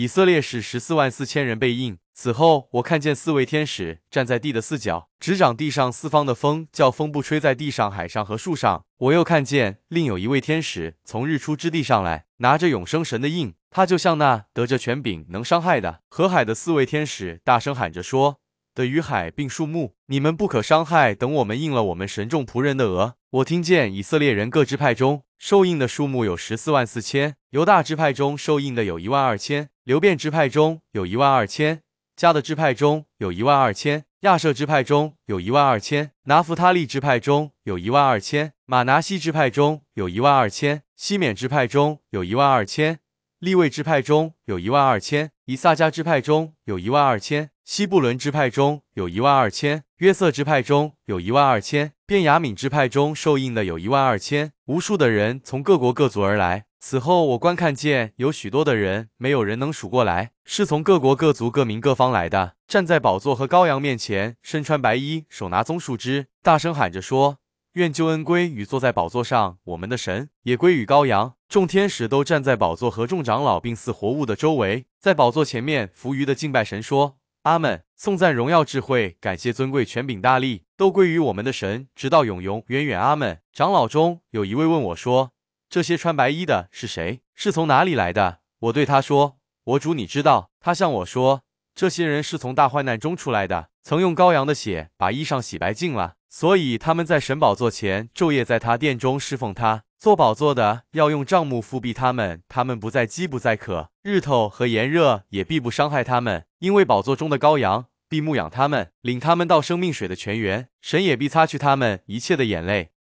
以色列是十四万四千人被印。此后，我看见四位天使站在地的四角，执掌地上四方的风，叫风不吹在地上、海上和树上。我又看见另有一位天使从日出之地上来，拿着永生神的印，他就像那得着权柄能伤害的河海的四位天使，大声喊着说：“的于海并树木，你们不可伤害。”等我们印了我们神众仆人的额。我听见以色列人各支派中受印的数目有十四万四千，犹大支派中受印的有一万二千。流变支派中有一万二千，加的支派中有一万二千，亚瑟支派中有一万二千，拿弗他利支派中有一万二千，马拿西支派中有一万二千，西缅支派中有一万二千，利位支派中有一万二千，以萨迦支派中有一万二千，西布伦支派中有一万二千，约瑟支派中有一万二千，便雅敏支派中受印的有一万二千，无数的人从各国各族而来。此后，我观看见有许多的人，没有人能数过来，是从各国、各族、各民、各方来的。站在宝座和羔羊面前，身穿白衣，手拿棕树枝，大声喊着说：“愿救恩归与坐在宝座上我们的神，也归于羔羊。”众天使都站在宝座和众长老并似活物的周围，在宝座前面服于的敬拜神说：“阿门！颂赞荣耀智慧，感谢尊贵权柄大力，都归于我们的神，直到永永远远。”阿门。长老中有一位问我说。这些穿白衣的是谁？是从哪里来的？我对他说：“我主，你知道。”他向我说：“这些人是从大患难中出来的，曾用羔羊的血把衣裳洗白净了，所以他们在神宝座前昼夜在他殿中侍奉他。坐宝座的要用帐幕覆庇他们，他们不再饥，不再渴，日头和炎热也必不伤害他们，因为宝座中的羔羊闭目养他们，领他们到生命水的泉源，神也必擦去他们一切的眼泪。”